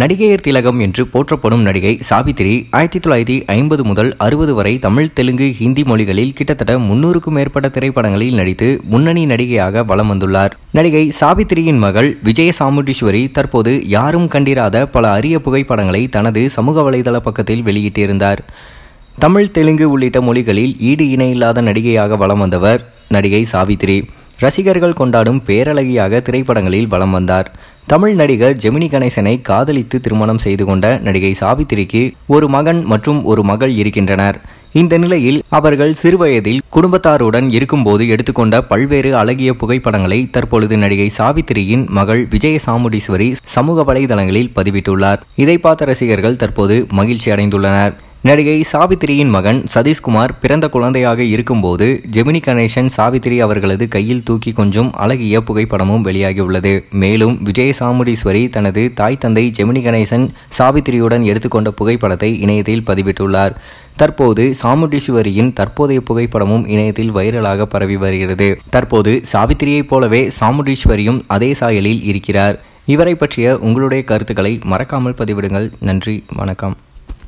நடிகையர் திலகம் என்று போற்றப்படும் நடிகை சாவித்திரி ஆயிரத்தி தொள்ளாயிரத்தி ஐம்பது முதல் அறுபது வரை தமிழ் தெலுங்கு ஹிந்தி மொழிகளில் கிட்டத்தட்ட முன்னூறுக்கும் மேற்பட்ட திரைப்படங்களில் நடித்து முன்னணி நடிகையாக வலம் வந்துள்ளார் நடிகை சாவித்திரியின் மகள் விஜய சாமுண்டீஸ்வரி தற்போது யாரும் கண்டிராத பல அரிய புகைப்படங்களை தனது சமூக வலைதள பக்கத்தில் வெளியிட்டிருந்தார் தமிழ் தெலுங்கு உள்ளிட்ட மொழிகளில் ஈடு இணையில்லாத நடிகையாக வலம் வந்தவர் நடிகை சாவித்திரி ரசிகர்கள் கொண்டாடும் பேரழகியாக திரைப்படங்களில் வலம் வந்தார் தமிழ் நடிகர் ஜெமினி கணேசனை காதலித்து திருமணம் செய்து கொண்ட நடிகை சாவித்திரிக்கு ஒரு மகன் மற்றும் ஒரு மகள் இருக்கின்றனர் இந்த நிலையில் அவர்கள் சிறுவயதில் குடும்பத்தாருடன் இருக்கும்போது எடுத்துக்கொண்ட பல்வேறு அழகிய புகைப்படங்களை தற்பொழுது நடிகை சாவித்திரியின் மகள் விஜய சாமுடீஸ்வரி சமூக வலைதளங்களில் பதிவிட்டுள்ளார் இதை பார்த்த ரசிகர்கள் தற்போது மகிழ்ச்சி அடைந்துள்ளனர் நடிகை சாவித்திரியின் மகன் சதீஷ்குமார் பிறந்த குழந்தையாக இருக்கும்போது ஜெமினி கணேசன் சாவித்திரி அவர்களது கையில் தூக்கி கொஞ்சம் அழகிய புகைப்படமும் வெளியாகியுள்ளது மேலும் விஜயசாமுடீஸ்வரி தனது தாய் தந்தை ஜெமினி கணேசன் சாவித்திரியுடன் எடுத்துக்கொண்ட புகைப்படத்தை இணையத்தில் பதிவிட்டுள்ளார் தற்போது சாமுண்டீஸ்வரியின் தற்போதைய புகைப்படமும் இணையத்தில் வைரலாக பரவி வருகிறது தற்போது சாவித்திரியைப் போலவே சாமுண்டீஸ்வரியும் அதே சாயலில் இருக்கிறார் இவரை பற்றிய உங்களுடைய கருத்துக்களை மறக்காமல் பதிவிடுங்கள் நன்றி வணக்கம்